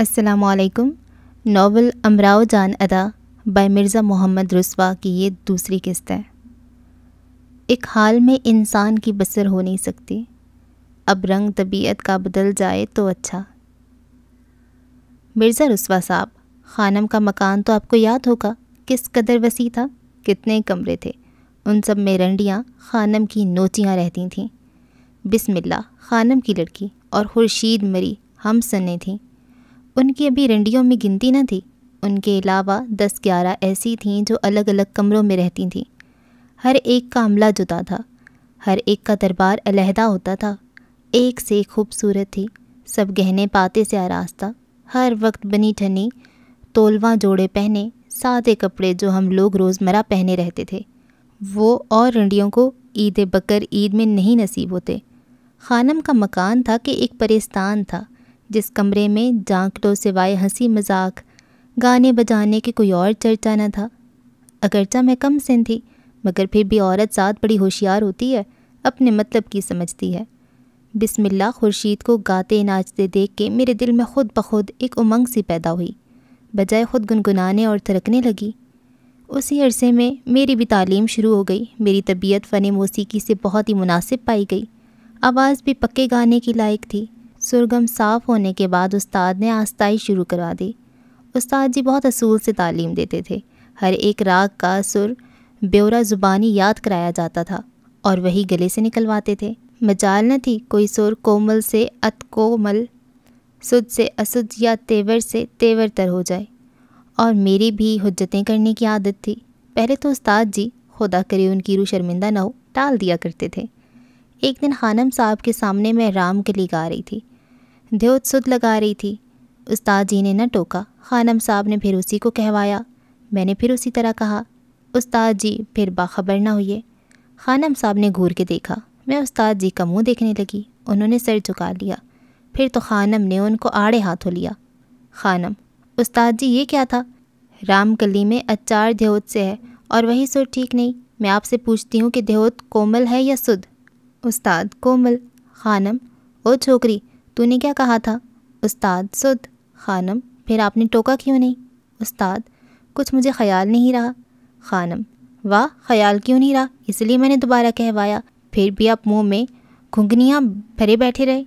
असलकुम नावल अमराव जान अदा बाय मिर्ज़ा मोहम्मद रसवा की ये दूसरी किस्त है एक हाल में इंसान की बसर हो नहीं सकती अब रंग तबीयत का बदल जाए तो अच्छा मिर्ज़ा रसवा साहब खानम का मकान तो आपको याद होगा किस कदर वसी था कितने कमरे थे उन सब में रंडियाँ खानम की नोचियाँ रहती थीं बिसमिल्ला खानम की लड़की और खुर्शीद मरी हम सने थीं उनकी अभी रंडियों में गिनती न थी उनके अलावा दस ग्यारह ऐसी थीं जो अलग अलग कमरों में रहती थीं हर एक का अमला जुदा था हर एक का दरबार अलहदा होता था एक से खूबसूरत थी सब गहने पाते से आरास्ता हर वक्त बनी ठनी तोलवा जोड़े पहने सादे कपड़े जो हम लोग रोज़मर्रा पहने रहते थे वो और रंडियों को ईद बकर ईद में नहीं नसीब होते खानम का मकान था कि एक परेस्तान था जिस कमरे में जांकड़ों सिवाय हंसी मजाक गाने बजाने की कोई और चर्चा न था अगरचा मैं कम सिन थी मगर फिर भी औरत ज़ात बड़ी होशियार होती है अपने मतलब की समझती है बिस्मिल्लाह खुर्शीद को गाते नाचते देख के मेरे दिल में खुद बखुद एक उमंग सी पैदा हुई बजाय खुद गुनगुनाने और थरकने लगी उसी अरसे में मेरी भी तालीम शुरू हो गई मेरी तबीयत फ़न मौसीकी से बहुत ही मुनासिब पाई गई आवाज़ भी पक्के गाने की लायक थी सुरगम साफ़ होने के बाद उस्ताद ने आस्ताई शुरू करवा दी उस्ताद जी बहुत असूल से तालीम देते थे हर एक राग का सुर ब्यौरा ज़ुबानी याद कराया जाता था और वही गले से निकलवाते थे मजाल न थी कोई सुर कोमल से अत कोमल सुद से असुद या तेवर से तेवर तर हो जाए और मेरी भी हजतें करने की आदत थी पहले तो उस्ताद जी खुदा करे उनकी रू शर्मिंदा ना हो टाल दिया करते थे एक दिन खानम साहब के सामने मैं राम के लिए गा रही थी सुध लगा रही थी उस्ताद जी ने न टोका खानम साहब ने फिर उसी को कहवाया मैंने फिर उसी तरह कहा उस्ताद जी फिर बाखबर ना हुए खानम साहब ने घूर के देखा मैं उस्ताद जी का मुंह देखने लगी उन्होंने सर झुका लिया फिर तो खानम ने उनको आड़े हाथों लिया खानम उस्ताद जी ये क्या था राम गली में अचार देहोत से है और वही सुर ठीक नहीं मैं आपसे पूछती हूँ कि देहोत कोमल है या सुध उस्ताद कोमल खानम ओ छोकरी तूने क्या कहा था उस्ताद सुद खानम फिर आपने टोका क्यों नहीं उस्ताद कुछ मुझे ख्याल नहीं रहा खानम वाह ख्याल क्यों नहीं रहा इसलिए मैंने दोबारा कहवाया फिर भी आप मुंह में घुंघनियाँ भरे बैठे रहे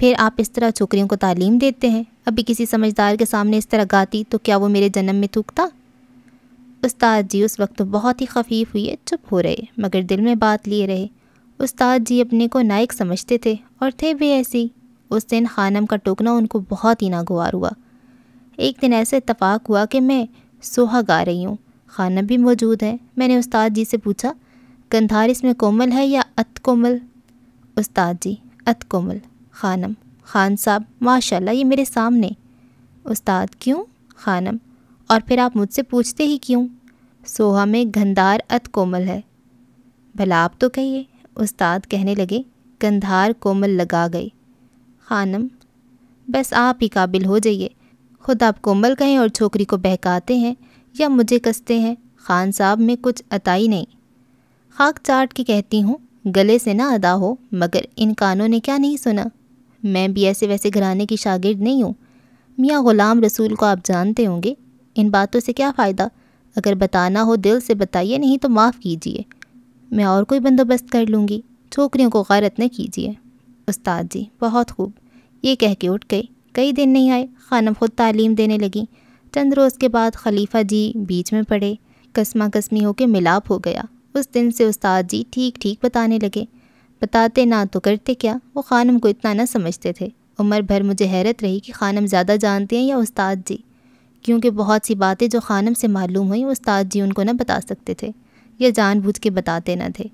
फिर आप इस तरह छोकरियों को तालीम देते हैं अभी किसी समझदार के सामने इस तरह गाती तो क्या वो मेरे जन्म में थूकता उस्ताद जी उस वक्त बहुत ही खफीफ हुए चुप हो रहे मगर दिल में बात लिए रहे उस्ताद जी अपने को नायक समझते थे और थे भी ऐसे उस दिन खानम का टोकना उनको बहुत ही नागवार हुआ एक दिन ऐसे इतफाक़ हुआ कि मैं सोहा गा रही हूँ खानम भी मौजूद है मैंने उस्ताद जी से पूछा कंधार इसमें कोमल है या अत कोमल उस्ताद जी अत कोमल खानम खान साहब माशाल्लाह ये मेरे सामने उस्ताद क्यों खानम और फिर आप मुझसे पूछते ही क्यों सोहा में गंधार अत कोमल है भला आप तो कहिए उस्ताद कहने लगे गंधार कोमल लगा गई खानम बस आप ही काबिल हो जाइए खुद आप कोमल कहें और छोकरी को बहकाते हैं या मुझे कसते हैं खान साहब में कुछ अताई नहीं खाक चाट के कहती हूँ गले से ना अदा हो मगर इन कानों ने क्या नहीं सुना मैं भी ऐसे वैसे घराने की शागिर्द नहीं हूँ मियाँ ग़ुलाम रसूल को आप जानते होंगे इन बातों से क्या फ़ायदा अगर बताना हो दिल से बताइए नहीं तो माफ़ कीजिए मैं और कोई बंदोबस्त कर लूँगी छोकरियों को गारत न कीजिए उस्ताद जी बहुत खूब ये कह के उठ गए कई दिन नहीं आए खानम खुद तालीम देने लगी चंद रोज़ के बाद खलीफा जी बीच में पड़े कसमा कसमी होकर मिलाप हो गया उस दिन से उस्ताद जी ठीक ठीक बताने लगे बताते ना तो करते क्या वो खानम को इतना ना समझते थे उम्र भर मुझे हैरत रही कि खानम ज़्यादा जानते हैं या उस्ताद जी क्योंकि बहुत सी बातें जो खानम से मालूम हुई उस्ताद जी उनको ना बता सकते थे या जानबूझ के बताते ना थे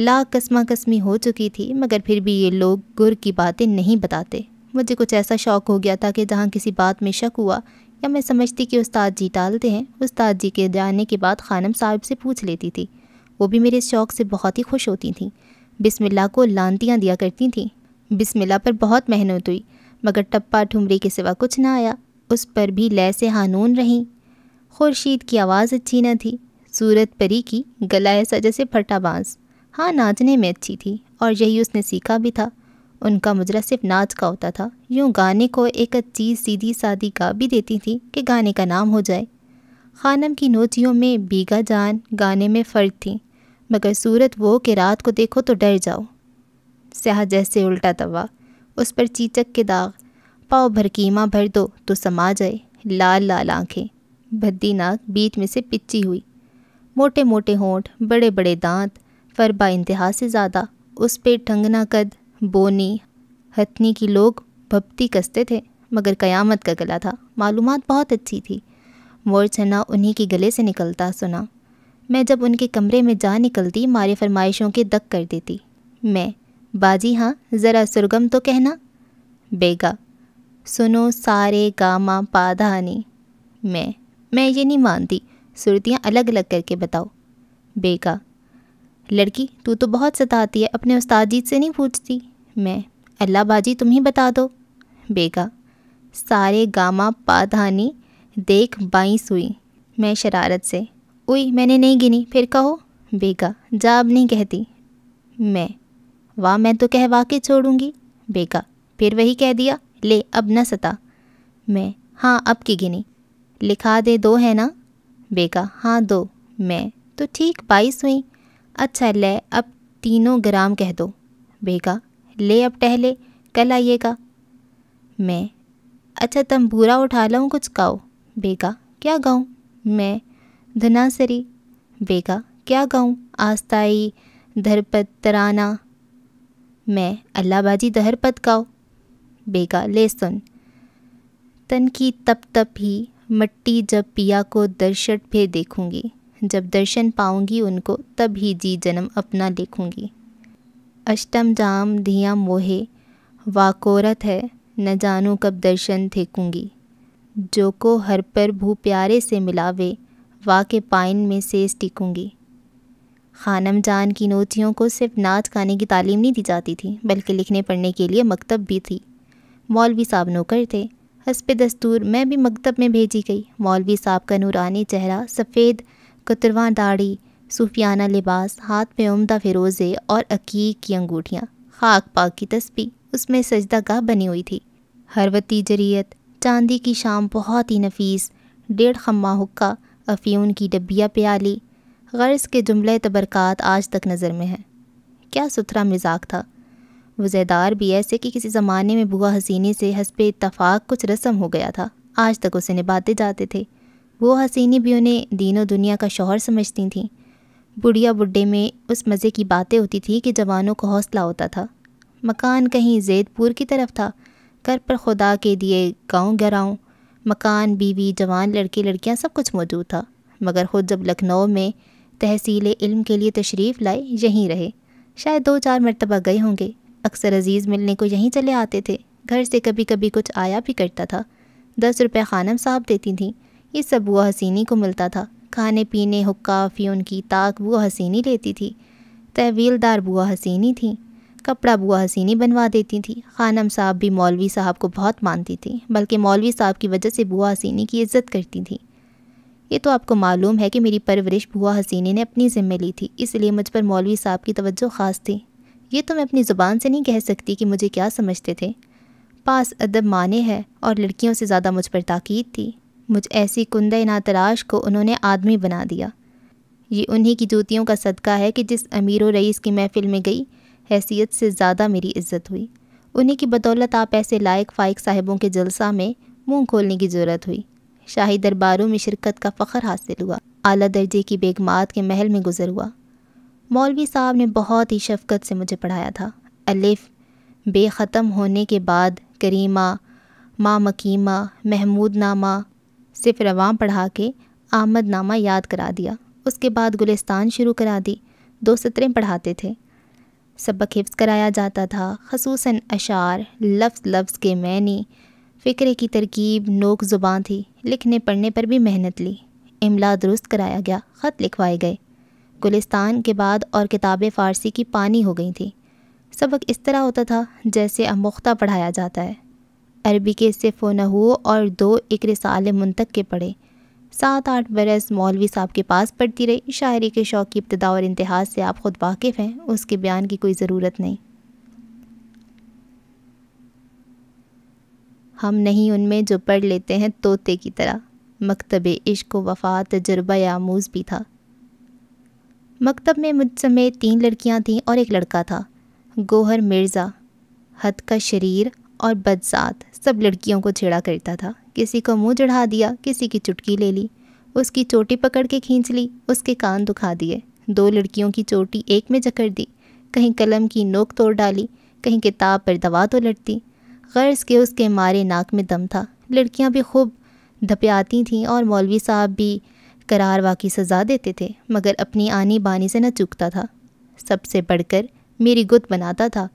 लाख कस्मा कस्मी हो चुकी थी मगर फिर भी ये लोग गुर की बातें नहीं बताते मुझे कुछ ऐसा शौक हो गया था कि जहाँ किसी बात में शक हुआ या मैं समझती कि उस्ताद जी टालते हैं उस्ताद जी के जाने के बाद खानम साहब से पूछ लेती थी वो भी मेरे शौक से बहुत ही खुश होती थीं बिस्मिल्ला को लानतियाँ दिया करती थीं बिस्मिल्ला पर बहुत मेहनत हुई मगर टप्पा ठुमरी के सिवा कुछ ना आया उस पर भी लय से हानून रहीं खुर्शीद की आवाज़ अच्छी न थी सूरत परी की गला ऐसा जैसे फटा बाँस हाँ नाचने में अच्छी थी और यही उसने सीखा भी था उनका मुजरा सिर्फ नाच का होता था यूँ गाने को एक अच्छी सीधी सादी गा भी देती थी कि गाने का नाम हो जाए खानम की नोचियों में बीगा जान गाने में फ़र्क थी मगर सूरत वो कि रात को देखो तो डर जाओ स्याह जैसे उल्टा तवा उस पर चीचक के दाग पाओ भर कीमा भर दो तो समा जाए लाल लाल आंखें भद्दी नाक बीच में से पिची हुई मोटे मोटे होंठ बड़े बड़े दांत पर बाइंतहा से ज़्यादा उस पे ठंगना कद बोनी हथनी की लोग भपती कसते थे मगर कयामत का गला था मालूम बहुत अच्छी थी मोर उन्हीं के गले से निकलता सुना मैं जब उनके कमरे में जा निकलती मारे फरमाइशों के दक कर देती मैं बाजी हाँ ज़रा सुरगम तो कहना बेगा सुनो सारे गामा पाधानी मैं मैं ये नहीं मानती सुरतियाँ अलग अलग करके बताओ बेगा लड़की तू तो बहुत सताती है अपने उस्ताद जी से नहीं पूछती मैं अल्लाह बाजी तुम ही बता दो बेगा सारे गामा पाधानी देख बाई सुई मैं शरारत से उई मैंने नहीं गिनी फिर कहो बेगा जा अब नहीं कहती मैं वाह मैं तो कहवा के छोड़ूंगी बेगा फिर वही कह दिया ले अब न सता मैं हाँ अब की गिनी लिखा दे दो है ना बेगा हाँ दो मैं तो ठीक बाईस हुई अच्छा ले अब तीनों ग्राम कह दो बेगा ले अब टहले कल आइएगा मैं अच्छा तम बूरा उठा लाऊँ कुछ गाओ बेगा क्या गाऊँ मैं धनासरी बेगा क्या गाऊँ आस्ताई धरपत तराना मैं अल्लाहबाजी दहरपत गाओ बेगा ले सुन तन की तप तप ही मट्टी जब पिया को दर्शट फिर देखूंगी जब दर्शन पाऊंगी उनको तब ही जी जन्म अपना लिखूंगी अष्टम जाम धिया मोहे वाकोरत है न जानू कब दर्शन थेकूंगी जो को हर पर भू प्यारे से मिलावे वा के पाइन में से टिकूंगी खानम जान की नोतियों को सिर्फ नाच गाने की तालीम नहीं दी जाती थी बल्कि लिखने पढ़ने के लिए मकतब भी थी मौलवी साहब नौकर थे हंसपे दस्तूर मैं भी मकतब में भेजी गई मौलवी साहब का नूरानी चेहरा सफ़ेद कतरवा दाढ़ी सूफियाना लिबास हाथ में उमदा फिरोज़े और अकीक की अंगूठियाँ खाक पाक की तस्बी उसमें सजदा गाह बनी हुई थी हरवती जरियत चांदी की शाम बहुत ही नफीस डेढ़ खम्मा हुक्का अफ्यून की डब्बिया प्याली गर्ज के जुमले तबरक़ात आज तक नज़र में है क्या सुथरा मिजाक था वज़ेदार भी ऐसे कि किसी ज़माने में बुआ हसीने से हसब इतफ़ाक़ कुछ रस्म हो गया था आज तक उसे निभाते जाते थे वो हसीनी भी उन्हें दीनों दुनिया का शोहर समझती थीं बुढ़िया बुढ़े में उस मज़े की बातें होती थी कि जवानों को हौसला होता था मकान कहीं जैदपुर की तरफ था घर पर खुदा के दिए गांव गराऊँ मकान बीवी जवान लड़के लड़कियां सब कुछ मौजूद था मगर ख़ुद जब लखनऊ में तहसील इल्म के लिए तशरीफ़ लाए यहीं रहे शायद दो चार मरतबा गए होंगे अक्सर अजीज़ मिलने को यहीं चले आते थे घर से कभी कभी कुछ आया भी करता था दस रुपये खानम साहब देती थीं ये सब बुआ हसीनी को मिलता था खाने पीने हुक्का फ्यून की ताक बुआ हसीनी लेती थी तहवीलदार बुआ हसीनी थी कपड़ा बुआ हसीनी बनवा देती थी खानम साहब भी मौलवी साहब को बहुत मानती थी बल्कि मौलवी साहब की वजह से बुआ हसीनी की इज़्ज़त करती थी ये तो आपको मालूम है कि मेरी परवरिश बुआ हसीनी ने अपनी ज़िम्मे ली थी इसलिए मुझ पर मौलवी साहब की तवज्जो ख़ास थी ये तो मैं अपनी ज़ुबान से नहीं कह सकती कि मुझे क्या समझते थे पास अदब माने हैं और लड़कियों से ज़्यादा मुझ पर ताक़ीद थी मुझ ऐसी कुंद ना तराश को उन्होंने आदमी बना दिया ये उन्हीं की जूतियों का सदका है कि जिस अमीर रईस की महफिल में गई हैसियत से ज़्यादा मेरी इज्जत हुई उन्हीं की बदौलत आप ऐसे लायक फ़ाइक साहिबों के जलसा में मुंह खोलने की ज़रूरत हुई शाही दरबारों में शिरकत का फ़ख्र हासिल हुआ आला दर्जे की बेगमात के महल में गुजर हुआ मौलवी साहब ने बहुत ही शफकत से मुझे पढ़ाया था अलिफ बेख़त्म होने के बाद करीमा माँ मकीमा महमूद नामा सिर्फ रवां पढ़ा के आमद नामा याद करा दिया उसके बाद गुलिस्तान शुरू करा दी दो सत्रें पढ़ाते थे सबक हिफ्स कराया जाता था खसूस अशार लफ्ज़ लफ्ज़ के मैनी फ़िक्र की तरकीब नोक ज़ुबान थी लिखने पढ़ने पर भी मेहनत ली इमला दुरुस्त कराया गया ख़त लिखवाए गए गुलिस्तान के बाद और किताबें फ़ारसी की पानी हो गई थी सबक इस तरह होता था जैसे अमुख्ता पढ़ाया जाता है अरबी के सिर्फ नहू और दो एक रिसाल मुंतक के पढ़े सात आठ बरस मौलवी साहब के पास पढ़ती रही शायरी के शौक़ की इब्तदा और इंतहा से आप ख़ुद वाकिफ़ हैं उसके बयान की कोई ज़रूरत नहीं हम नहीं उनमें जो पढ़ लेते हैं तोते की तरह मकतब इश्क वफ़ा तजर्बा आमूज भी था मकतब में मुझ समेत तीन लड़कियां थीं और एक लड़का था गोहर मिर्ज़ा हद का शरीर और बदसात सब लड़कियों को छेड़ा करता था किसी को मुंह चढ़ा दिया किसी की चुटकी ले ली उसकी चोटी पकड़ के खींच ली उसके कान दुखा दिए दो लड़कियों की चोटी एक में जकड़ दी कहीं कलम की नोक तोड़ डाली कहीं किताब पर दवा तो लटती गर्ज के उसके मारे नाक में दम था लड़कियां भी खूब धपियाती थीं और मौलवी साहब भी करार वाकी सज़ा देते थे मगर अपनी आनी बानी से न चूकता था सबसे बढ़कर मेरी गुत बनाता था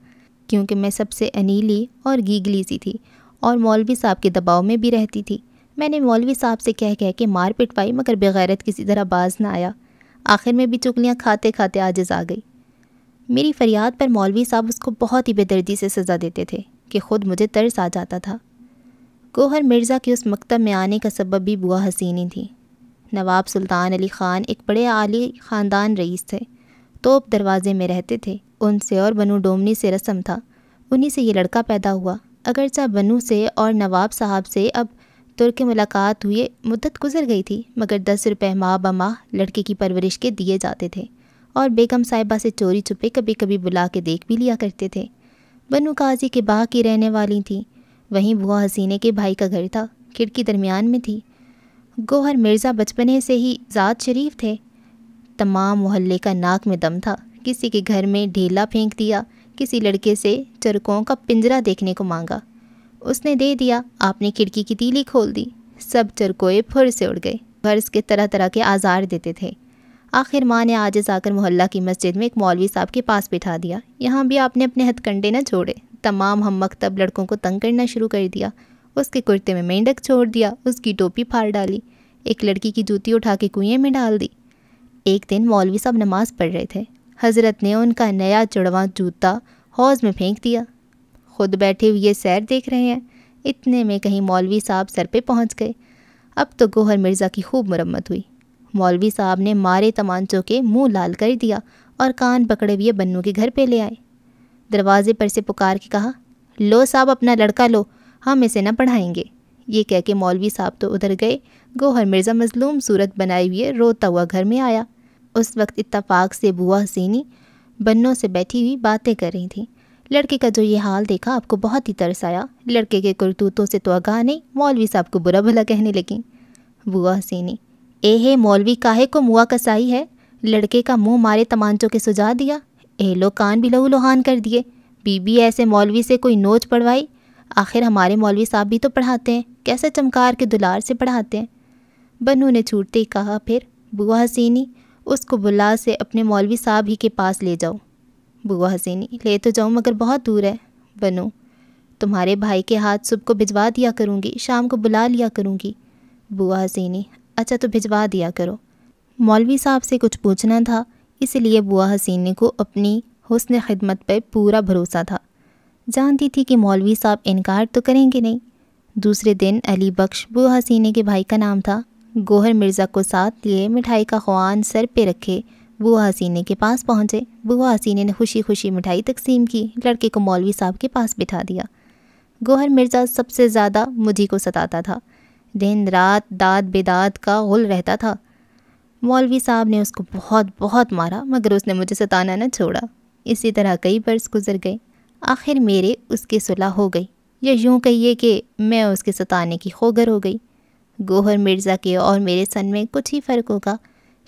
क्योंकि मैं सबसे अनिली और गीगली सी थी और मौलवी साहब के दबाव में भी रहती थी मैंने मौलवी साहब से कह कह के मार पिटवाई मगर बगैरत किसी तरह बाज ना आया आखिर में भी चुगलियाँ खाते खाते आजिज़ आ गई मेरी फरियाद पर मौलवी साहब उसको बहुत ही बेदर्दी से सज़ा देते थे कि ख़ुद मुझे तर्स आ जाता था गोहर मिर्ज़ा के उस मकतब में आने का सबब भी बुआ हसीनी थी नवाब सुल्तान अली ख़ान एक बड़े आली ख़ानदान रईस थे तोप दरवाज़े में रहते थे उनसे और बनु डोमनी से रस्म था उन्हीं से ये लड़का पैदा हुआ अगरचा बनु से और नवाब साहब से अब तुर्क मुलाकात हुए मुद्दत गुजर गई थी मगर दस रुपये माह बमाह लड़के की परवरिश के दिए जाते थे और बेगम साहिबा से चोरी छुपे कभी कभी बुला के देख भी लिया करते थे बनु काजी के बाह की रहने वाली थी वहीं बुआ हसीने के भाई का घर था खिड़की दरमियान में थी गोहर मिर्ज़ा बचपने से ही ज़ात शरीफ थे तमाम मोहल्ले का नाक में दम था किसी के घर में ढेला फेंक दिया किसी लड़के से चरकों का पिंजरा देखने को मांगा उसने दे दिया आपने खिड़की की तीली खोल दी सब चरकोए फुर से उड़ गए फर्ज के तरह तरह के आज़ार देते थे आखिर माँ ने आज आकर मोहल्ला की मस्जिद में एक मौलवी साहब के पास बिठा दिया यहाँ भी आपने अपने हथकंडे न छोड़े तमाम हम मकतब लड़कों को तंग करना शुरू कर दिया उसके कुर्ते में मेंढक छोड़ दिया उसकी टोपी फाड़ डाली एक लड़की की जूती उठा के कुएँ में डाल दी एक दिन मौलवी साहब नमाज़ पढ़ रहे थे हज़रत ने उनका नया जुड़वा जूता हौज़ में फेंक दिया खुद बैठे हुए सैर देख रहे हैं इतने में कहीं मौलवी साहब सर पे पहुंच गए अब तो गोहर मिर्ज़ा की खूब मरम्मत हुई मौलवी साहब ने मारे तमांचों के मुंह लाल कर दिया और कान पकड़े हुए बन्नू के घर पे ले आए दरवाजे पर से पुकार के कहा लो साहब अपना लड़का लो हम इसे ना पढ़ाएंगे ये कह के मौलवी साहब तो उधर गए गोहर मिर्ज़ा मजलूम सूरत बनाए हुए रोता हुआ घर में आया उस वक्त इत्तफाक से बुआ हसीनी बन्नों से बैठी हुई बातें कर रही थी लड़के का जो ये हाल देखा आपको बहुत ही तरस आया लड़के के करतूतों से तो आगाह नहीं मौलवी साहब को बुरा भला कहने लगी बुआ हसीनी ए हे मौलवी काहे को मुआ कसाई है लड़के का मुंह मारे तमांचों के सुझा दिया ए लो कान भी लहू लुहान कर दिए बीबी ऐसे मौलवी से कोई नोच पढ़वाई आखिर हमारे मौलवी साहब भी तो पढ़ाते हैं कैसे चमकार के दुलार से पढ़ाते हैं बनू ने छूटते ही कहा फिर बुआ हसीनी उसको बुला से अपने मौलवी साहब ही के पास ले जाओ बुआ हसीनी ले तो जाऊँ मगर बहुत दूर है बनो तुम्हारे भाई के हाथ सुबह को भिजवा दिया करूँगी शाम को बुला लिया करूँगी बुआ हसीनी अच्छा तो भिजवा दिया करो मौलवी साहब से कुछ पूछना था इसलिए बुआ हसीनी को अपनी हुसन खिदमत पर पूरा भरोसा था जानती थी कि मौलवी साहब इनकार तो करेंगे नहीं दूसरे दिन अली बख्श बुआ हसीने के भाई का नाम था गोहर मिर्ज़ा को साथ लिए मिठाई का ख्वान सर पे रखे बुआ हसीने के पास पहुँचे बुआ हसीने ने खुशी खुशी मिठाई तकसीम की लड़के को मौलवी साहब के पास बिठा दिया गोहर मिर्ज़ा सबसे ज़्यादा मुझी को सताता था दिन रात दाद बेदाद का गुल रहता था मौलवी साहब ने उसको बहुत बहुत मारा मगर उसने मुझे सताना न छोड़ा इसी तरह कई बर्स गुजर गए आखिर मेरे उसके सुलह हो गई या यूँ कहिए कि मैं उसके सताने की खोगर हो गई गोहर मिर्ज़ा के और मेरे सन में कुछ ही फ़र्क होगा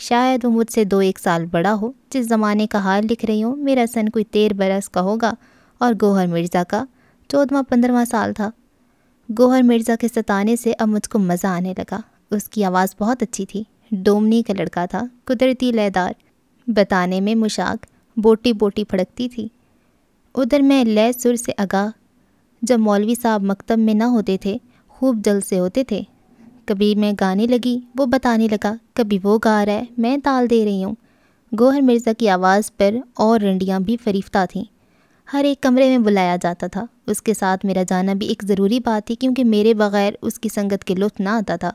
शायद वो मुझसे दो एक साल बड़ा हो जिस ज़माने का हाल लिख रही हूँ मेरा सन कोई तेरह बरस का होगा और गोहर मिर्ज़ा का चौदवा पंद्रवा साल था गोहर मिर्ज़ा के सताने से अब मुझको मज़ा आने लगा उसकी आवाज़ बहुत अच्छी थी डोमनी का लड़का था कुदरती लयदार बताने में मुशाक बोटी बोटी फड़कती थी उधर मैं लय सुर से आगा जब मौलवी साहब मकतब में ना होते थे खूब जल से होते थे कभी मैं गाने लगी वो बताने लगा कभी वो गा रहा है मैं ताल दे रही हूँ गोहर मिर्ज़ा की आवाज़ पर और रंडियाँ भी फरीफ्ता थीं हर एक कमरे में बुलाया जाता था उसके साथ मेरा जाना भी एक ज़रूरी बात थी क्योंकि मेरे बग़ैर उसकी संगत के लुत्फ ना आता था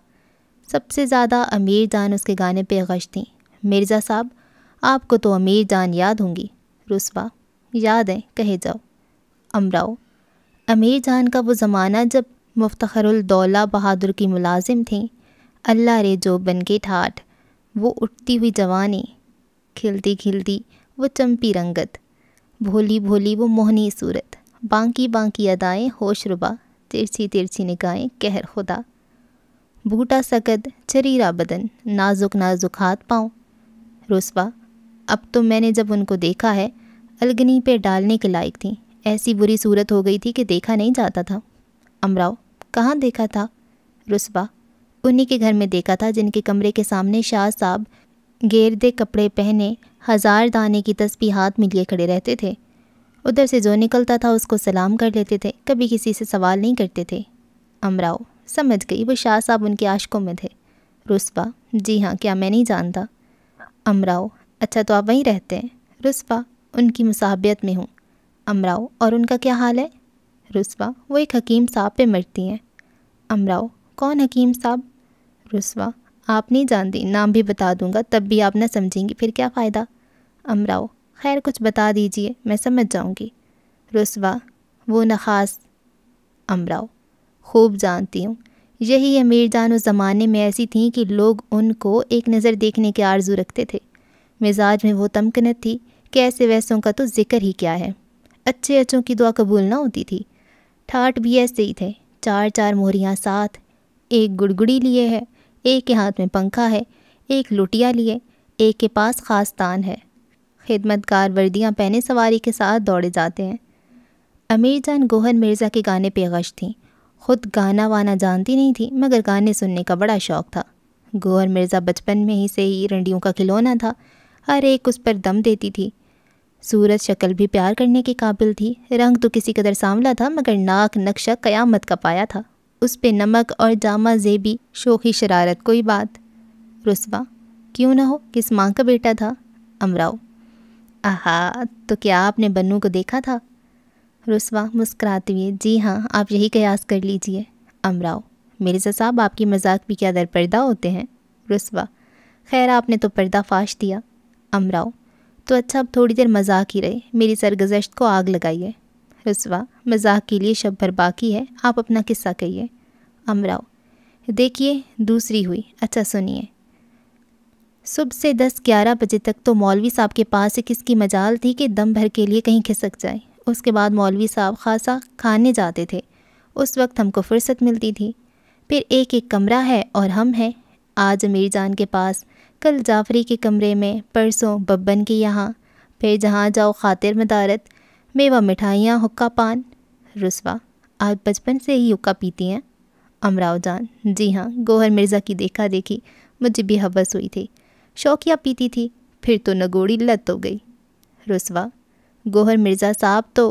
सबसे ज़्यादा अमीर जान उसके गाने पर गश थी मिर्ज़ा साहब आपको तो अमीर जान याद होंगी रुस्वा याद है कहे जाओ अमराओ अमीर जान का वो ज़माना जब मुफ्तरदौला बहादुर की मुलाजिम थे अल्लाह रे जो बन के ठाठ वो उठती हुई जवानें खिलती खिलती वो चम्पी रंगत भोली भोली वो मोहनी सूरत बांकी बांकी अदाएं होशरुबा तिरछी तिरछी निगाहें कहर खुदा बूटा सकद चरीरा बदन नाजुक नाजुक हाथ पाँव रुस्वा अब तो मैंने जब उनको देखा है अलगनी पे डालने के लायक थी ऐसी बुरी सूरत हो गई थी कि देखा नहीं जाता था अमराव कहाँ देखा था रुस्वा उन्हीं के घर में देखा था जिनके कमरे के सामने शाह साहब गेरदे कपड़े पहने हजार दाने की तस्वीर हाथ में लिए खड़े रहते थे उधर से जो निकलता था उसको सलाम कर लेते थे कभी किसी से सवाल नहीं करते थे अमराव समझ गई वो शाह साहब उनके आशकों में थे रुस्वा जी हाँ क्या मैं नहीं जानता अमराव अच्छा तो आप वहीं रहते हैं रसवा उनकी मुसाबियत में हूँ अमराव और उनका क्या हाल है रसवा वो एक हकीम साहब पे मरती हैं अमराव कौन हकीम साहब रुसवा आप नहीं जानती नाम भी बता दूंगा तब भी आप ना समझेंगी फिर क्या फ़ायदा अमराव खैर कुछ बता दीजिए मैं समझ जाऊंगी रुसवा वो न खास अमराव खूब जानती हूँ यही अमीर जान उस ज़माने में ऐसी थी कि लोग उनको एक नज़र देखने के आरजू रखते थे मिजाज में वो तमकनत थी कि ऐसे वैसों का तो ज़िक्र ही क्या है अच्छे अच्छों की दुआ कबूल ना होती थी ठाट भी ऐसे ही थे चार चार मोहरियाँ साथ एक गुड़गुड़ी लिए है एक के हाथ में पंखा है एक लुटिया लिए एक के पास ख़ास तान है खिदमतकार वर्दियाँ पहने सवारी के साथ दौड़े जाते हैं अमीर जान गोहन मिर्ज़ा के गाने पे गश थीं खुद गाना वाना जानती नहीं थी मगर गाने सुनने का बड़ा शौक़ था गोहन मिर्ज़ा बचपन में ही से ही रंडियों का खिलौना था हर एक उस पर दम देती थी सूरज शक्ल भी प्यार करने के काबिल थी रंग तो किसी कदर सांवला था मगर नाक नक्शा कयामत का पाया था उस पे नमक और जामा जेबी शोखी शरारत कोई बात रसवा क्यों ना हो किस माँ का बेटा था अमराव आहा तो क्या आपने बन्नू को देखा था रुसवा मुस्कराते हुए जी हाँ आप यही कयास कर लीजिए अमराव मिर्ज़ा साहब आपकी मजाक भी क्या दर पर्दा होते हैं रसवा खैर आपने तो पर्दा फाश दिया अमराव तो अच्छा अब थोड़ी देर मजाक ही रहे मेरी सरगजश्त को आग लगाइए रसवा मजाक के लिए शब भर बाकी है आप अपना किस्सा कहिए अमराव देखिए दूसरी हुई अच्छा सुनिए सुबह से दस ग्यारह बजे तक तो मौलवी साहब के पास एक इसकी मजाल थी कि दम भर के लिए कहीं खिसक जाए उसके बाद मौलवी साहब खासा खाने जाते थे उस वक्त हमको फुर्सत मिलती थी फिर एक एक कमरा है और हम हैं आज अमीर जान के पास कल जाफरी के कमरे में परसों बब्बन के यहाँ फिर जहाँ जाओ खातिर मदारत मेवा मिठाइयाँ हुक्का पान रसवा आप बचपन से ही हुक्का पीती हैं अमराव जान जी हाँ गोहर मिर्ज़ा की देखा देखी मुझे भी हवस हुई थी शौकिया पीती थी फिर तो नगोड़ी लत हो गई रसवा गोहर मिर्ज़ा साहब तो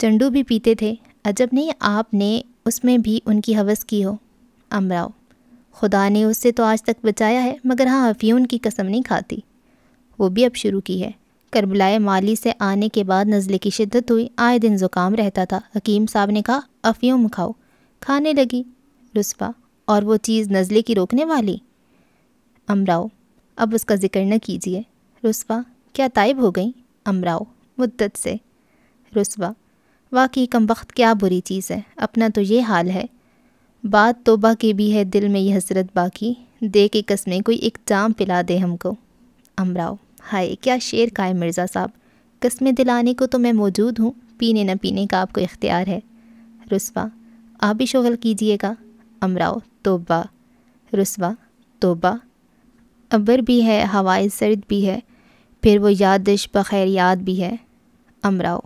चंडू भी पीते थे अजब नहीं आपने उसमें भी उनकी हवस की हो अमराव खुदा ने उससे तो आज तक बचाया है मगर हाँ अफ़ियून की कसम नहीं खाती वो भी अब शुरू की है करबलाए माली से आने के बाद नज़ले की शिद्दत हुई आए दिन ज़ुकाम रहता था हकीम साहब ने कहा अफियम खाओ खाने लगी रुस्वा और वो चीज़ नज़ले की रोकने वाली अमराओ अब उसका ज़िक्र न कीजिए रुस्वा क्या तायब हो गई अमराओ मुद्दत से रुस्वा वाकई कम वक्त क्या बुरी चीज़ है अपना तो ये हाल है बात तोबा की भी है दिल में यह हसरत बाकी दे के कसमें कोई एक जाम पिला दे हमको अमराव हाय क्या शेर का है मिर्ज़ा साहब कस्में दिलाने को तो मैं मौजूद हूँ पीने न पीने का आपको इख्तियार है रसवा आप भी शगल कीजिएगा अमराव तोबा रसवा तोबा अबर भी है हवाए सर्द भी है फिर वो यादिश बखैर याद भी है अमराव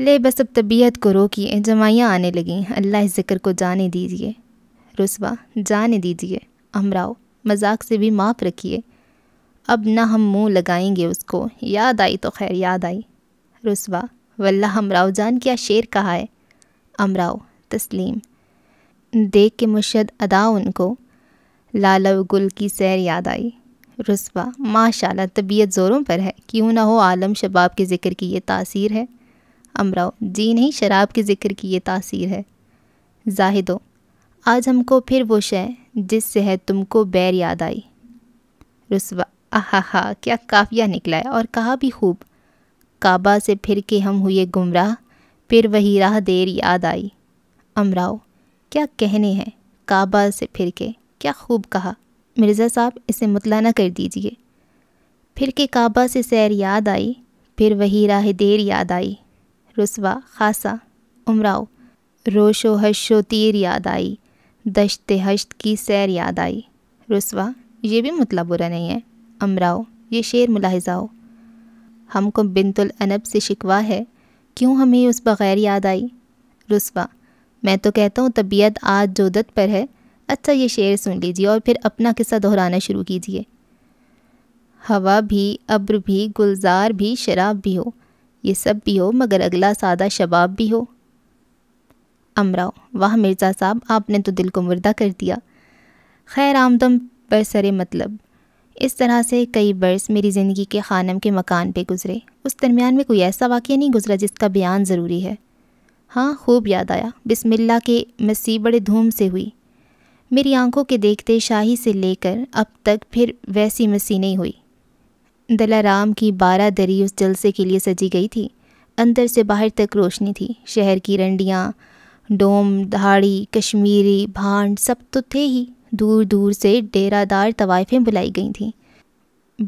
ले बस अब तबीयत को रोकिए जमाइयाँ आने लगीं अल्लाह इस जिक्र को जाने दीजिए रसवा जाने दीजिए अमराव मजाक से भी माफ़ रखिए अब ना हम मुंह लगाएंगे उसको याद आई तो खैर याद आई रसवा वल्ला हमराव जान क्या शेर कहा है अमराव तस्लीम देख के मुशद अदा उनको लाल गुल की सैर याद आई रसवा माशाल्लाह तबीयत ज़ोरों पर है क्यों ना हो आलम शबाब के ज़िक्र की ये तासीर है अमराव जी नहीं शराब के ज़िक्र की ये तासीर है जाहिदो आज हमको फिर वो शय जिससे है तुमको बैर याद आई रसवा आह हा क्या काफिया निकला है और कहा भी खूब काबा से फिर के हम हुए गुमराह फिर वही राह देर याद आई अमराव क्या कहने हैं काबा से फिर के क्या खूब कहा मिर्ज़ा साहब इसे ना कर दीजिए फिर के काबा से सैर याद आई फिर वही राह देर याद आई रसवा खासा उमराव रोशो हशो तीर याद आई दशत हश्त की सैर याद आई रसवा ये भी मतलब बुरा नहीं है अमराव ये शेर मुलाहजाओ हमको बिनतुल अनब से शिकवा है क्यों हमें उस बग़ैर याद आई रसवा मैं तो कहता हूँ तबीयत आज जोदत पर है अच्छा ये शेर सुन लीजिए और फिर अपना किस्सा दोहराना शुरू कीजिए हवा भी अब्र भी गुलजार भी शराब भी हो ये सब भी हो मगर अगला सादा शबाब भी हो अमराव वाह मिर्ज़ा साहब आपने तो दिल को मुर्दा कर दिया खैर आमदम सरे मतलब इस तरह से कई बरस मेरी ज़िंदगी के खानम के मकान पे गुजरे उस दरमियान में कोई ऐसा वाक़ नहीं गुजरा जिसका बयान ज़रूरी है हाँ खूब याद आया बिसमिल्ला के मसी बड़े धूम से हुई मेरी आंखों के देखते शाही से लेकर अब तक फिर वैसी मसी नहीं हुई दलाराम की बारह दरी उस जलसे के लिए सजी गई थी अंदर से बाहर तक रोशनी थी शहर की रंडियाँ डोम दहाड़ी कश्मीरी भांड सब तो थे ही दूर दूर से डेरादार तवाइफें बुलाई गई थीं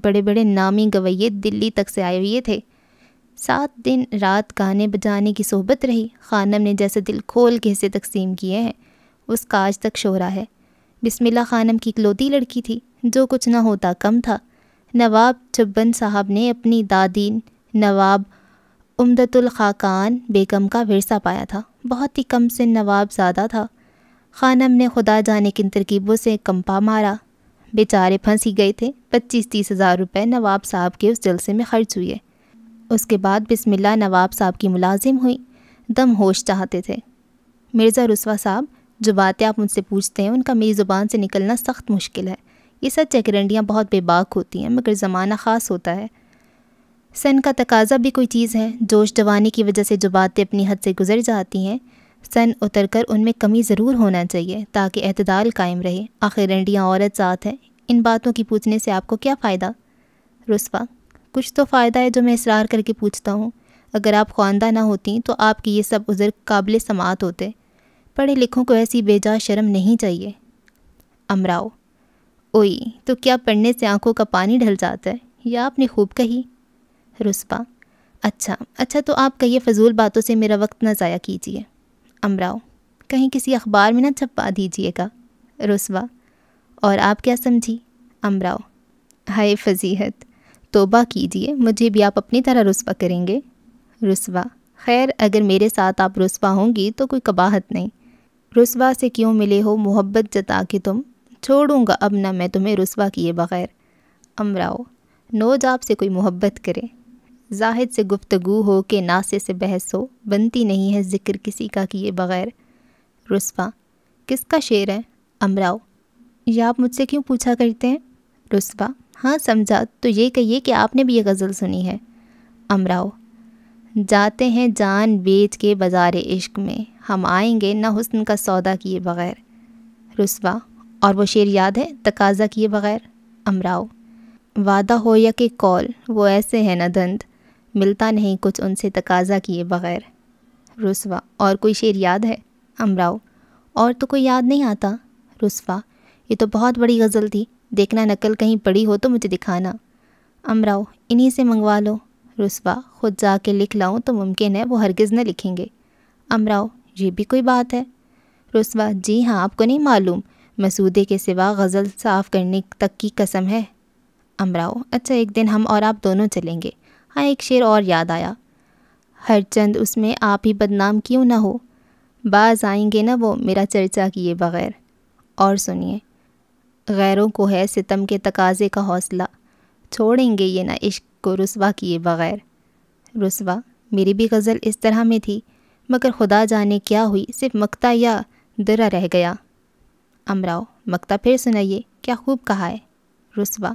बड़े बड़े नामी गवैये दिल्ली तक से आए हुए थे सात दिन रात गाने बजाने की सोहबत रही खानम ने जैसे दिल खोल के हिस्से तकसीम किए हैं उसका आज तक शोरा है बिस्मिल्ला खानम की इकलौती लड़की थी जो कुछ ना होता कम था नवाब चुब्बन साहब ने अपनी दादी नवाब उमदतुल खाकान बेगम का वरसा पाया था बहुत ही कम से नवाब ज़्यादा था खानम ने खुदा जाने किन तरकीबों से कंपा मारा बेचारे फंस ही गए थे पच्चीस तीस हज़ार रुपये नवाब साहब के उस जलसे में खर्च हुए उसके बाद बिस्मिल्ला नवाब साहब की मुलाजिम हुई दम होश चाहते थे मिर्ज़ा रसवा साहब जो बातें आप मुझसे पूछते हैं उनका मेरी ज़ुबान से निकलना सख्त मुश्किल है ये सब चकरंडियाँ बहुत बेबाक होती हैं मगर ज़माना ख़ास होता है सन का तकाजा भी कोई चीज़ है जोश जवानी की वजह से जो बातें अपनी हद से गुजर जाती हैं सन उतर कर उनमें कमी ज़रूर होना चाहिए ताकि अतदाल कायम रहे आखिर रंडियाँ औरत साथ हैं इन बातों की पूछने से आपको क्या फ़ायदा रुस्वा कुछ तो फ़ायदा है जो मैं इसरार करके पूछता हूँ अगर आप ख्वानदा ना होती तो आपके ये सब उज़र काबिल समात होते पढ़े लिखों को ऐसी बेजा शर्म नहीं चाहिए अमराओ ओई तो क्या पढ़ने से आंखों का पानी ढल जाता है यह आपने खूब कही रुस्पा अच्छा अच्छा तो आप कहिए फजूल बातों से मेरा वक्त ना ज़ाया कीजिए अमराव कहीं किसी अखबार में ना छपा दीजिएगा रुस्वा और आप क्या समझी अमराव हाय फजीहत तोबा कीजिए मुझे भी आप अपनी तरह रुस्वा करेंगे रुस्वा खैर अगर मेरे साथ आप रुस्वा होंगी तो कोई कबाहत नहीं रुस्वा से क्यों मिले हो मोहब्बत जता के तुम छोड़ूंगा अब ना मैं तुम्हें रसवा किए बग़ैर अमराओ नोज आपसे कोई मोहब्बत करे जाहिद से गुफ्तगु हो के नासे से बहस हो बनती नहीं है ज़िक्र किसी का किए बग़ैर रसवा किसका शेर है अमराओ ये आप मुझसे क्यों पूछा करते हैं रसवा हाँ समझा तो ये कहिए कि आपने भी ये गज़ल सुनी है अमराओ जाते हैं जान बेच के बाजार इश्क में हम आएंगे ना हुस्न का सौदा किए बग़ैर रसवा और वो शेर याद है तकाजा किए बग़ैर अमराव वादा हो या कि कॉल वो ऐसे हैं ना दंद मिलता नहीं कुछ उनसे तकाजा किए बग़ैर रसवा और कोई शेर याद है अमराओ और तो कोई याद नहीं आता रसवा ये तो बहुत बड़ी गज़ल थी देखना नकल कहीं पड़ी हो तो मुझे दिखाना अमराव इन्हीं से मंगवा लो रसवा खुद जा के लिख लाऊँ तो मुमकिन है वो हरगिज़ न लिखेंगे अमराओ ये भी कोई बात है रसवा जी हाँ आपको नहीं मालूम मसूदे के सिवा गज़ल साफ़ करने तक की कसम है अमराओ अच्छा एक दिन हम और आप दोनों चलेंगे हाँ एक शेर और याद आया हर चंद उसमें आप ही बदनाम क्यों ना हो बाज आएंगे ना वो मेरा चर्चा किए बग़ैर और सुनिए गैरों को है सितम के तकाजे का हौसला छोड़ेंगे ये ना इश्क को रसवा किए बग़ैर रसवा मेरी भी गज़ल इस तरह में थी मगर खुदा जाने क्या हुई सिर्फ मकता या दरा रह गया अमराव मकता फिर सुनाइए क्या खूब कहा है रुसवा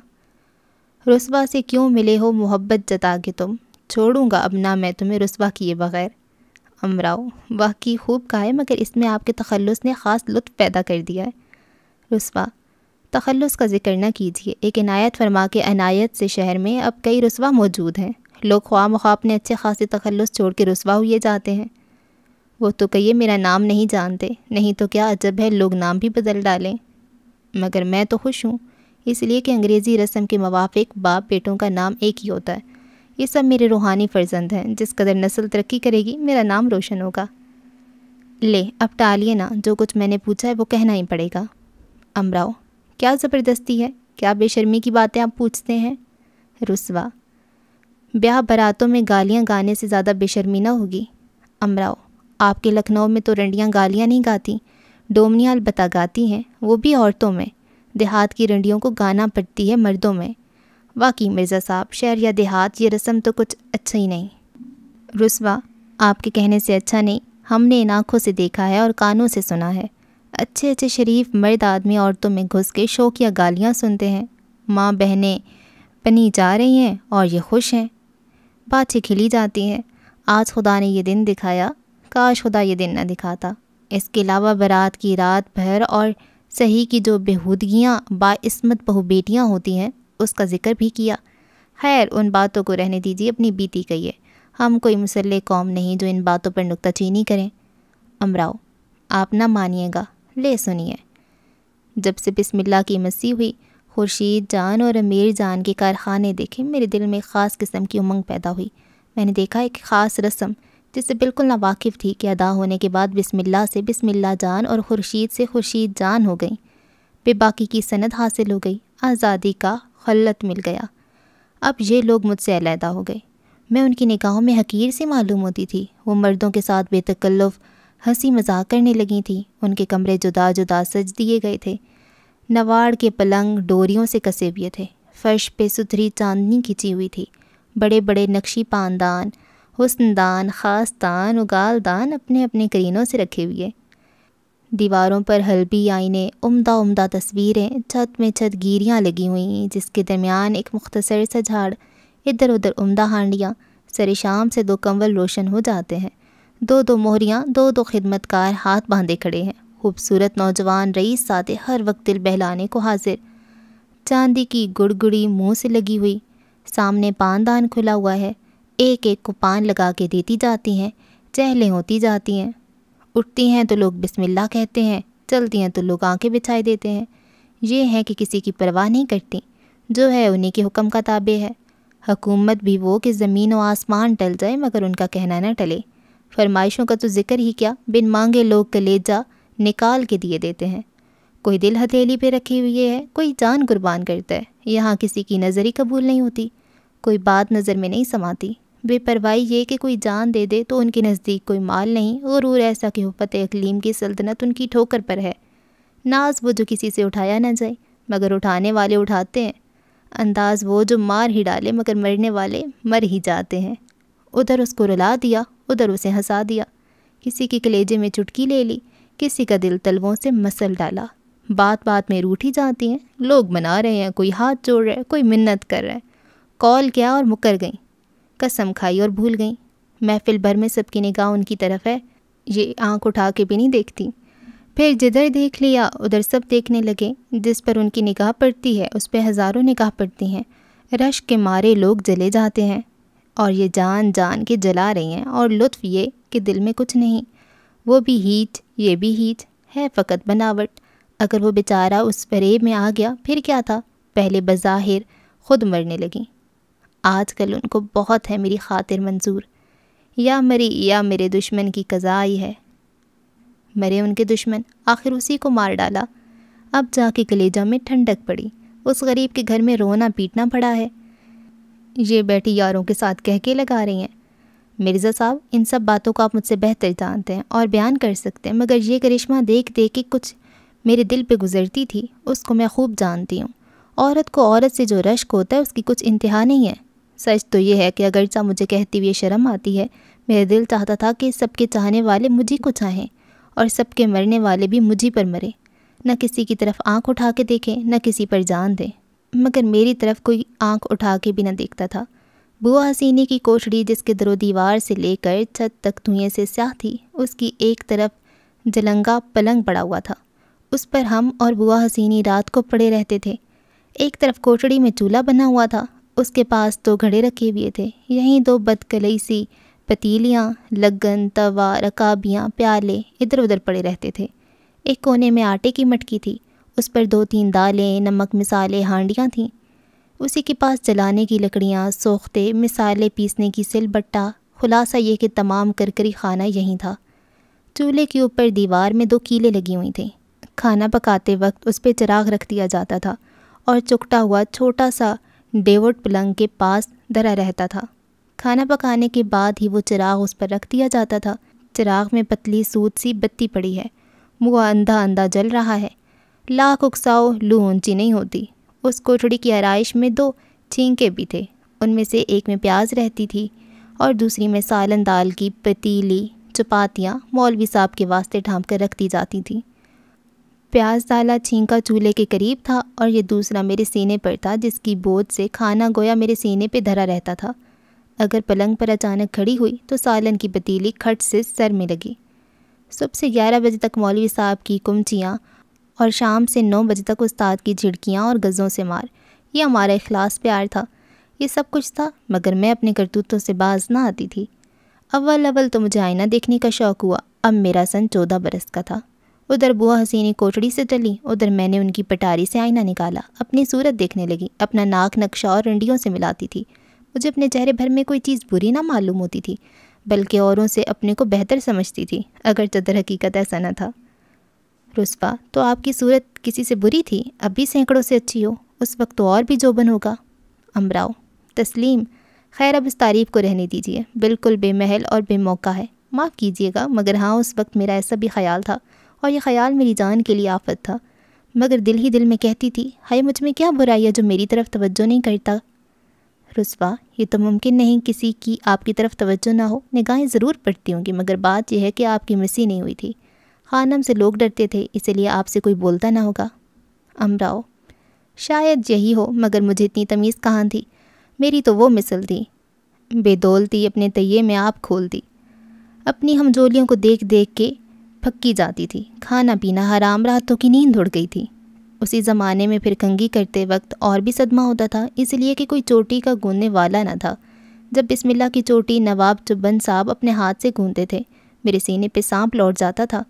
रुसवा से क्यों मिले हो मोहब्बत जता के तुम छोड़ूंगा अब ना मैं तुम्हें रुसवा किए बगैर अमराव वाह की खूब कहा है मगर इसमें आपके तखलस ने ख़ास लुत्फ पैदा कर दिया है रुसवा तखलस का जिक्र न कीजिए एक इनायत फरमा के अनायत से शहर में अब कई रसवा मौजूद हैं लोग ख्वा मुखा अपने अच्छे खासे तखलस छोड़ के रसवा हुए जाते हैं वो तो कहिए मेरा नाम नहीं जानते नहीं तो क्या अजब है लोग नाम भी बदल डालें मगर मैं तो खुश हूँ इसलिए कि अंग्रेज़ी रस्म के मवाफिक बाप बेटों का नाम एक ही होता है ये सब मेरे रूहानी फ़र्जंद हैं जिस कदर नस्ल तरक्की करेगी मेरा नाम रोशन होगा ले अब टालिए ना जो कुछ मैंने पूछा है वो कहना ही पड़ेगा अमराव क्या ज़बरदस्ती है क्या बेशर्मी की बातें आप पूछते हैं रुसवा ब्याह बरातों में गालियाँ गाने से ज़्यादा बेशर्मी ना होगी अमराव आपके लखनऊ में तो रंडियाँ गालियाँ नहीं गाती डोमनिया अलबत्ता गाती हैं वो भी औरतों में देहात की रंडियों को गाना पड़ती है मर्दों में वाकई मिर्ज़ा साहब शहर या देहात ये रस्म तो कुछ अच्छा ही नहीं रुसवा आपके कहने से अच्छा नहीं हमने इन आँखों से देखा है और कानों से सुना है अच्छे अच्छे शरीफ मर्द आदमी औरतों में घुस के शौकिया गालियाँ सुनते हैं माँ बहनें पनी जा रही हैं और ये खुश हैं बातें खिली जाती हैं आज खुदा ने ये दिन दिखाया काश खुदा ये दिन न दिखाता इसके अलावा बारात की रात भर और सही की जो बेहूदगियाँ बास्मत बहु बेटियाँ होती हैं उसका ज़िक्र भी किया खैर उन बातों को रहने दीजिए अपनी बीती कहिए हम कोई मुसल्ले कौम नहीं जो इन बातों पर नुकताचीनी करें अमराव आप ना मानिएगा ले सुनिए जब से बिस्मिल्ला की मसी हुई खुर्शीद जान और अमीर जान के कारखाने देखे मेरे दिल में ख़ास किस्म की उमंग पैदा हुई मैंने देखा एक ख़ास रस्म जिससे बिल्कुल ना वाकिफ़ थी कि अदा होने के बाद बिसमिल्ला से बिसमिल्ला जान और खुर्शीद से खुर्शीद जान हो गई बेबाकी की सनद हासिल हो गई आज़ादी का खलत मिल गया अब ये लोग मुझसे अलहदा हो गए मैं उनकी निगाहों में हकीर सी मालूम होती थी वो मर्दों के साथ बेतकल्लफ़ हंसी मजाक करने लगी थी उनके कमरे जुदा जुदा सज दिए गए थे नवाड़ के पलंग डोरियों से कसे हुए थे फर्श पे सुथरी चांदनी खिंची हुई थी बड़े बड़े नक्शी पानदान दान खास दान उगाल दान अपने अपने करीनों से रखे हुए दीवारों पर हल्बी आईने उम्दा उम्दा तस्वीरें छत में छत गिरियाँ लगी हुई जिसके दरमियान एक मुख्तसर सा झाड़ इधर उधर उम्दा हांडियाँ सर शाम से दो कंवल रोशन हो जाते हैं दो दो मोहरियाँ दो दो खिदमतकार हाथ बांधे खड़े हैं खूबसूरत नौजवान रईस सादे हर वक्त दिल बहलाने को हाजिर चांदी की गुड़गुड़ी मुँह से लगी हुई सामने पानदान खुला हुआ है एक एक को पान लगा के देती जाती हैं चहलें होती जाती हैं उठती हैं तो लोग बिस्मिल्लाह कहते हैं चलती हैं तो लोग आंखें बिछाई देते हैं ये हैं कि किसी की परवाह नहीं करती जो है उन्हीं के हुक्म का ताबे है हकूमत भी वो कि ज़मीन व आसमान टल जाए मगर उनका कहना न टले फरमाइशों का तो ज़िक्र ही क्या बिन मांगे लोग कलेजा निकाल के दिए देते हैं कोई दिल हथेली पे रखी हुई है कोई जान कुर्बान करता है यहाँ किसी की नज़र ही कबूल नहीं होती कोई बात नज़र में नहीं समाती बेपरवाही ये कि कोई जान दे दे तो उनके नज़दीक कोई माल नहीं और ऐसा कि हुफत अकलीम की सल्तनत उनकी ठोकर पर है नाज वो जो किसी से उठाया ना जाए मगर उठाने वाले उठाते हैं अंदाज वो जो मार ही डाले मगर मरने वाले मर ही जाते हैं उधर उसको रुला दिया उधर उसे हंसा दिया किसी के कलेजे में चुटकी ले ली किसी का दिल तलवों से मसल डाला बात बात में रूठी जाती हैं लोग मना रहे हैं कोई हाथ जोड़ रहे हैं कोई मिन्नत कर रहे है कॉल किया और मुकर गई कसम खाई और भूल गई महफिल भर में सबकी निगाह उनकी तरफ है ये आंख उठा के भी नहीं देखती फिर जिधर देख लिया उधर सब देखने लगे जिस पर उनकी निगाह पड़ती है उस पर हज़ारों निगाह पड़ती हैं रश के मारे लोग जले जाते हैं और ये जान जान के जला रही हैं और लुत्फ ये कि दिल में कुछ नहीं वो भी हीट ये भी हीट है फ़कत बनावट अगर वो बेचारा उस फरेब में आ गया फिर क्या था पहले बज़ाहिर ख़ुद मरने लगी आजकल उनको बहुत है मेरी खातिर मंजूर या मेरी या मेरे दुश्मन की कज़ा आई है मरे उनके दुश्मन आखिर उसी को मार डाला अब जाके कलेजा में ठंडक पड़ी उस गरीब के घर में रोना पीटना पड़ा है ये बैठी यारों के साथ कह के लगा रही हैं मिर्ज़ा साहब इन सब बातों को आप मुझसे बेहतर जानते हैं और बयान कर सकते हैं मगर ये करिश्मा देख देख के कुछ मेरे दिल पे गुजरती थी उसको मैं खूब जानती हूँ औरत को औरत से जो रश्क होता है उसकी कुछ इंतहा नहीं है सच तो ये है कि अगरचा मुझे कहती हुई शर्म आती है मेरा दिल चाहता था कि सबके चाहने वाले मुझे को चाहें और सबके मरने वाले भी मुझे पर मरे न किसी की तरफ आंख उठा के देखें न किसी पर जान दें मगर मेरी तरफ कोई आंख उठा के भी ना देखता था बुआ हसीनी की कोठड़ी जिसके दरो दीवार से लेकर छत तक धुएँ से स्याह थी उसकी एक तरफ जलंगा पलंग पड़ा हुआ था उस पर हम और बुआ हसीनी रात को पड़े रहते थे एक तरफ कोठड़ी में चूल्हा बना हुआ था उसके पास दो घड़े रखे हुए थे यहीं दो बदकलई सी पतीलियाँ लगन तवा रकाबियाँ प्याले इधर उधर पड़े रहते थे एक कोने में आटे की मटकी थी उस पर दो तीन दालें नमक मिसाले हांडियाँ थीं उसी के पास जलाने की लकड़ियाँ सोखते मिसाले पीसने की सिल बट्टा खुलासा ये कि तमाम करकरी खाना यहीं था चूल्हे के ऊपर दीवार में दो कीले लगी हुई थी खाना पकाते वक्त उस पर चिराग रख दिया जाता था और चुकटा हुआ छोटा सा डेवड पलंग के पास धरा रहता था खाना पकाने के बाद ही वो चिराग उस पर रख दिया जाता था चिराग में पतली सूत सी बत्ती पड़ी है वो अंधा अंधा जल रहा है लाख उकसाओ लू ऊंची नहीं होती उस कोठड़ी की आरइश में दो छींके भी थे उनमें से एक में प्याज रहती थी और दूसरी में सालन दाल की पतीली चपातियाँ मौलवी साहब के वास्ते ढाँप कर रख दी जाती थी प्याज डाला छींका चूल्हे के करीब था और यह दूसरा मेरे सीने पर था जिसकी बोझ से खाना गोया मेरे सीने पर धरा रहता था अगर पलंग पर अचानक खड़ी हुई तो सालन की पतीली खट से सर में लगी सुबह से ग्यारह बजे तक मौलवी साहब की कुमचियाँ और शाम से नौ बजे तक उस्ताद की झिड़कियाँ और गज़ों से मार ये हमारा अखलास प्यार था ये सब कुछ था मगर मैं अपने करतूतों से बाज ना आती थी अव्वल अव्वल तो मुझे आईना देखने का शौक़ हुआ अब मेरा सन चौदह बरस का था उधर बुआ हसीनी कोठड़ी से टली उधर मैंने उनकी पटारी से आईना निकाला अपनी सूरत देखने लगी अपना नाक नक्शा और रंडियों से मिलाती थी मुझे अपने चेहरे भर में कोई चीज़ बुरी ना मालूम होती थी बल्कि औरों से अपने को बेहतर समझती थी अगर चदर हकीकत ऐसा ना था रुस्वा तो आपकी सूरत किसी से बुरी थी अब भी सैकड़ों से अच्छी हो उस वक्त तो और भी जोबन होगा अमराव तस्लीम खैर अब इस तारीफ़ को रहने दीजिए बिल्कुल बेमहल और बेमौका है माफ़ कीजिएगा मगर हाँ उस वक्त मेरा ऐसा भी ख्याल था और यह ख्याल मेरी जान के लिए आफत था मगर दिल ही दिल में कहती थी हाय मुझ में क्या बुराई है जो मेरी तरफ तवज्जो नहीं करता रसवा ये तो मुमकिन नहीं किसी की आपकी तरफ तवज्जो ना हो निगाहें ज़रूर पड़ती होंगी मगर बात यह है कि आपकी मिसी नहीं हुई थी खानम हाँ, से लोग डरते थे इसलिए आपसे कोई बोलता ना होगा अमराओ शायद यही हो मगर मुझे इतनी तमीज़ कहाँ थी मेरी तो वो मिसल थी बेदौलती अपने तये में आप खोल दी अपनी हमजोलियों को देख देख के पक्की जाती थी खाना पीना हराम रातों की नींद उड़ गई थी उसी ज़माने में फिर कंगी करते वक्त और भी सदमा होता था इसलिए कि कोई चोटी का गूंदने वाला ना था जब बिस्मिल्ला की चोटी नवाब चुब्बन साहब अपने हाथ से गूंदते थे मेरे सीने पे सांप लौट जाता था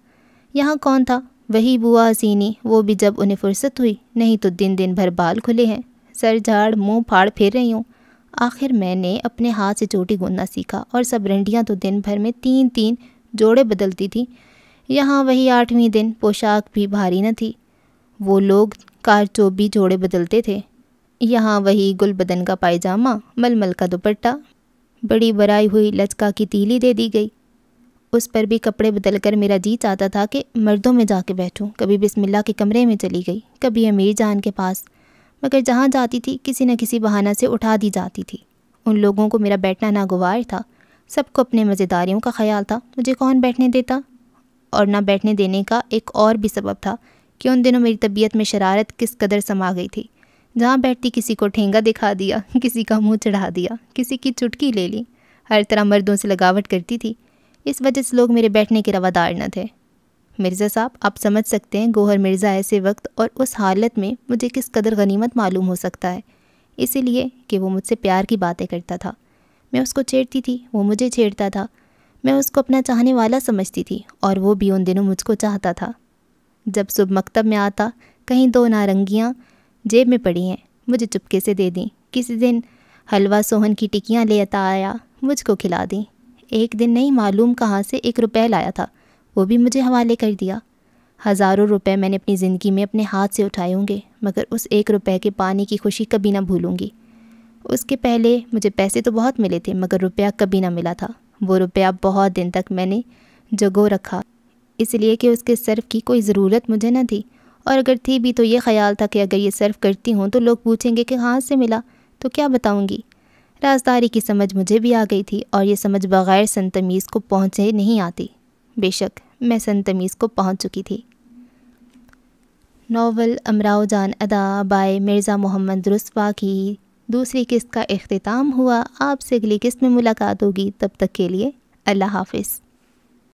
यहाँ कौन था वही बुआ हसीनी वो भी जब उन्हें फुर्सत हुई नहीं तो दिन दिन भर बाल खुले हैं सर झाड़ मुंह फाड़ फिर रही हूँ आखिर मैंने अपने हाथ से चोटी गूंदना सीखा और सब रंडियाँ तो दिन भर में तीन तीन जोड़े बदलती थी यहाँ वही आठवीं दिन पोशाक भी भारी न थी वो लोग कार भी जोड़े बदलते थे यहाँ वही गुल बदन का पायजामा मलमल का दुपट्टा बड़ी बराई हुई लचका की तीली दे दी गई उस पर भी कपड़े बदल कर मेरा जी चाहता था कि मर्दों में जाके बैठूं कभी बिस्मिल्लाह के कमरे में चली गई कभी अमीर जान के पास मगर जहाँ जाती थी किसी न किसी बहाना से उठा दी जाती थी उन लोगों को मेरा बैठना नागवार था सबको अपने मज़ेदारियों का ख्याल था मुझे कौन बैठने देता और ना बैठने देने का एक और भी सबब था कि उन दिनों मेरी तबीयत में शरारत किस कदर समा गई थी जहाँ बैठती किसी को ठेंगा दिखा दिया किसी का मुंह चढ़ा दिया किसी की चुटकी ले ली हर तरह मर्दों से लगावट करती थी इस वजह से लोग मेरे बैठने के रवादार न थे मिर्ज़ा साहब आप समझ सकते हैं गोहर मिर्ज़ा ऐसे वक्त और उस हालत में मुझे किस कदर गनीमत मालूम हो सकता है इसीलिए कि वो मुझसे प्यार की बातें करता था मैं उसको छेड़ती थी वो मुझे छेड़ता था मैं उसको अपना चाहने वाला समझती थी और वो भी उन दिनों मुझको चाहता था जब सुबह मकतब में आता कहीं दो नारंगियाँ जेब में पड़ी हैं मुझे चुपके से दे दी किसी दिन हलवा सोहन की टिकियाँ ले आता आया मुझको खिला दी एक दिन नहीं मालूम कहाँ से एक रुपये लाया था वो भी मुझे हवाले कर दिया हज़ारों रुपए मैंने अपनी ज़िंदगी में अपने हाथ से उठाए होंगे मगर उस एक रुपए के पाने की खुशी कभी ना भूलूंगी उसके पहले मुझे पैसे तो बहुत मिले थे मगर रुपया कभी ना मिला था वो रुपया बहुत दिन तक मैंने जगो रखा इसलिए कि उसके सर्फ की कोई ज़रूरत मुझे न थी और अगर थी भी तो ये ख्याल था कि अगर ये सर्फ करती हूँ तो लोग पूछेंगे कि कहाँ से मिला तो क्या बताऊँगी राजदारी की समझ मुझे भी आ गई थी और ये समझ बग़ैर सन तमीज़ को पहुँचे नहीं आती बेशक मैं सन तमीज़ को पहुँच चुकी थी नावल अमराव जान अदा बाय मिर्ज़ा मोहम्मद रुस्वा की दूसरी किस्त का अख्ताम हुआ आपसे अगली किस्त में मुलाकात होगी तब तक के लिए अल्लाह हाफिज़